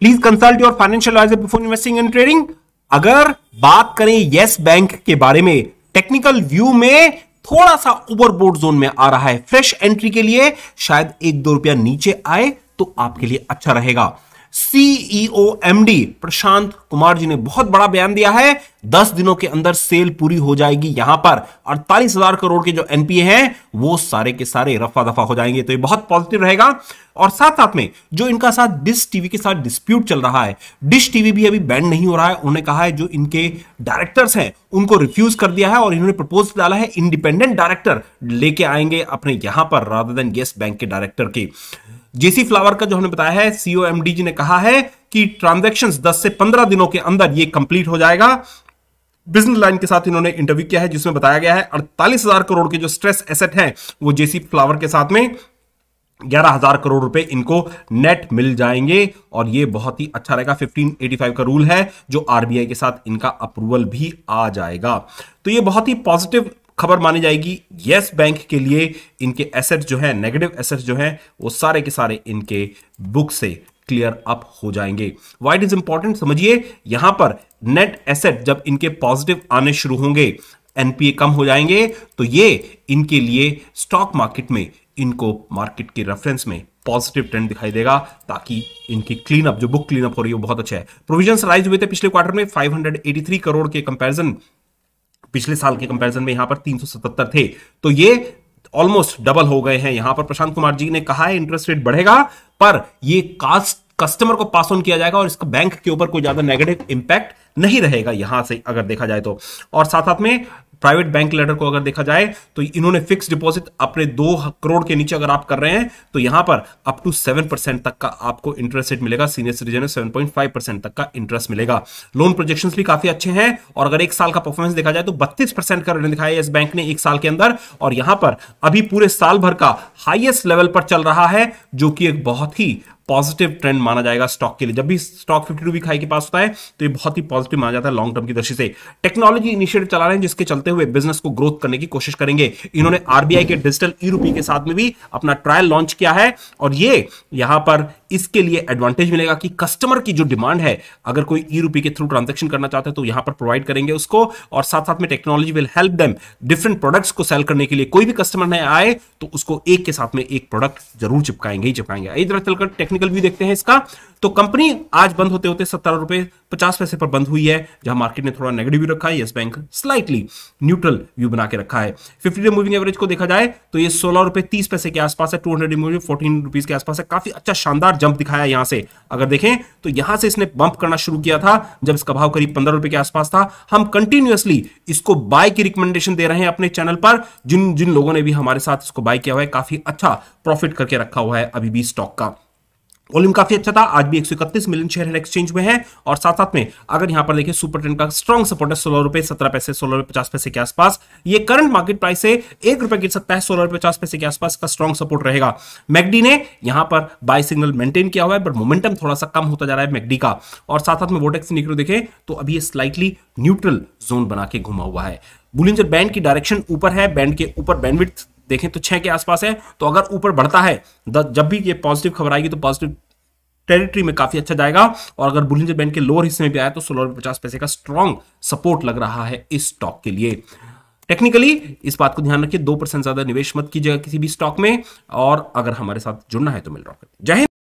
please consult your financial advisor before investing and trading अगर बात करें यस बैंक के बारे में टेक्निकल व्यू में थोड़ा सा ओवरबोर्ड जोन में आ रहा है फ्रेश एंट्री के लिए शायद एक दो रुपया नीचे आए तो आपके लिए अच्छा रहेगा CEO MD e Prashant Kumar ji ने बहुत बड़ा बयान दिया है दस दिनों के अंदर सेल पूरी हो जाएगी यहां पर अड़तालीस हजार करोड़ के जो एनपीए हैं वो सारे के सारे रफा दफा हो जाएंगे तो ये बहुत पॉजिटिव रहेगा और साथ साथ में जो इनका साथ डिश टीवी के साथ डिस्प्यूट चल रहा है डिश टीवी भी अभी बैन नहीं हो रहा है उन्होंने कहा है जो इनके डायरेक्टर्स हैं उनको रिफ्यूज कर दिया है और इन्होंने प्रपोज डाला है इंडिपेंडेंट डायरेक्टर लेके आएंगे अपने यहां पर राधर देन येस बैंक के डायरेक्टर के जेसी फ्लावर का जो हमने बताया है सीओएमडी जी ने कहा है कि ट्रांजेक्शन 10 से 15 दिनों के अंदर ये कंप्लीट हो जाएगा बिजनेस लाइन के साथ इन्होंने इंटरव्यू किया है जिसमें बताया गया है अड़तालीस हजार करोड़ के जो स्ट्रेस एसेट हैं वो जेसी फ्लावर के साथ में ग्यारह हजार करोड़ रुपए इनको नेट मिल जाएंगे और ये बहुत ही अच्छा रहेगा 1585 का रूल है जो आरबीआई के साथ इनका अप्रूवल भी आ जाएगा तो ये बहुत ही पॉजिटिव खबर मानी जाएगी यस बैंक के लिए इनके एसेट जो है नेगेटिव एसेट जो है वो सारे के सारे इनके बुक से क्लियर अप हो जाएंगे वाइट इज इंपॉर्टेंट समझिए यहां पर नेट एसेट जब इनके पॉजिटिव आने शुरू होंगे एनपीए कम हो जाएंगे तो ये इनके लिए स्टॉक मार्केट में इनको मार्केट के रेफरेंस में पॉजिटिव ट्रेंड दिखाई देगा ताकि इनकी क्लीनअप जो बुक क्लीनअप हो रही है वो बहुत अच्छा है प्रोविजन राइज हुए थे पिछले क्वार्टर में 583 करोड़ के कंपैरिजन पिछले साल के कंपैरिजन में यहां पर 377 थे तो ये ऑलमोस्ट डबल हो गए हैं यहां पर प्रशांत कुमार जी ने कहा है इंटरेस्ट रेट बढ़ेगा पर ये कास्ट कस्टमर को पास ऑन किया जाएगा और इसका बैंक के ऊपर कोई ज्यादा नेगेटिव इंपैक्ट नहीं रहेगा यहां से अगर देखा जाए तो और साथ साथ में प्राइवेट बैंक लेटर को अगर देखा जाए तो इन्होंने फिक्स डिपॉजिट अपने दो करोड़ के नीचे अगर आप कर रहे हैं तो यहां पर अप टू सेवन परसेंट तक का आपको इंटरेस्ट रेट मिलेगा सीनियर सिटीजन में सेवन पॉइंट फाइव परसेंट तक का इंटरेस्ट मिलेगा लोन प्रोजेक्शन भी काफी अच्छे हैं और अगर एक साल का परफॉर्मेंस देखा जाए तो बत्तीस परसेंट का रिटर्न दिखाया इस बैंक ने एक साल के अंदर और यहां पर अभी पूरे साल भर का हाइएस्ट लेवल पर चल रहा है जो कि एक बहुत ही पॉजिटिव ट्रेंड माना जाएगा स्टॉक के लिए जब भी stock fifty two week high के पास होता है तो ये बहुत ही पॉजिटिव माना जाता है लॉन्ग टर्म की दृष्टि से टेक्नोलॉजी इनिशिएटिव चला रहे हैं जिसके चलते हुए बिजनेस को ग्रोथ करने की कोशिश करेंगे इन्होंने आरबीआई के डिजिटल ई रूपी के साथ में भी अपना ट्रायल लॉन्च किया है और ये यहां पर इसके लिए एडवांटेज मिलेगा कि कस्टमर की जो डिमांड है अगर कोई ई रूपी के थ्रू ट्रांजेक्शन करना चाहता है तो यहां पर प्रोवाइड करेंगे उसको और साथ साथ में technology will help them different products को सेल करने के लिए कोई भी कस्टमर नए आए तो उसको एक के साथ में एक प्रोडक्ट जरूर चिपकाएंगे ही चिपकाएंगे इधर चलकर टेक्निकल व्यू देखते हैं इसका तो कंपनी आज बंद होते होते सत्रह रुपए पचास पैसे पर बंद हुई है जहां मार्केट ने थोड़ा नेगेटिव व्यू रखा है Yes Bank slightly neutral view बना के रखा है फिफ्टी डे मूविंग एवरेज को देखा जाए तो ये सोलह रुपए तीस पैसे के आसपास है two hundred moving fourteen rupees के आसपास है काफी अच्छा शानदार जंप दिखाया यहां से अगर देखें तो यहां से इसने बंप करना शुरू किया था जब इसका भाव करीब पंद्रह रुपए के आसपास था हम कंटिन्यूअसली इसको बाय की रिकमेंडेशन दे रहे हैं अपने चैनल पर जिन जिन लोगों ने भी हमारे साथ इसको बाय किया हुआ है काफी अच्छा प्रॉफिट करके रखा हुआ है अभी भी स्टॉक का वॉल्यूम काफी अच्छा था आज भी इकतीस मिलियन शेयर एक्सचेंज में है और साथ साथ में अगर यहाँ पर देखिए सुपर ट्रेंड का स्ट्रॉन्ग सपोर्ट है सोलह रुपए सत्रह पैसे सोलह रुपए पचास पैसे के आसपास ये करंट मार्केट प्राइस से एक रुपए गिर सकता है सोलह रुपए पचास पैसे के आसपास का स्ट्रॉन्ग सपोर्ट रहेगा मैगडी ने यहाँ पर बाय सिग्नल मेंटेन किया हुआ है बट मोमेंटम थोड़ा सा कम होता जा रहा है मैगडी का और साथ साथ में वोटेक्स निकलो देखे तो अभी ये स्लाइटली न्यूट्रल जोन बना के घुमा हुआ है बुलिंजर बैंड की डायरेक्शन ऊपर है बैंड के ऊपर बैंडविथ देखें तो छह के आसपास है तो अगर ऊपर बढ़ता है जब भी ये पॉजिटिव खबर आएगी तो पॉजिटिव टेरिटरी में काफी अच्छा जाएगा और अगर बुलिंजर बैंड के लोअर हिस्से में भी आया तो सोलह पचास पैसे का स्ट्रॉन्ग सपोर्ट लग रहा है इस स्टॉक के लिए टेक्निकली इस बात को ध्यान रखिए दो परसेंट ज्यादा निवेश मत कीजिएगा किसी भी स्टॉक में और अगर हमारे साथ जुड़ना है तो मिल रहा जय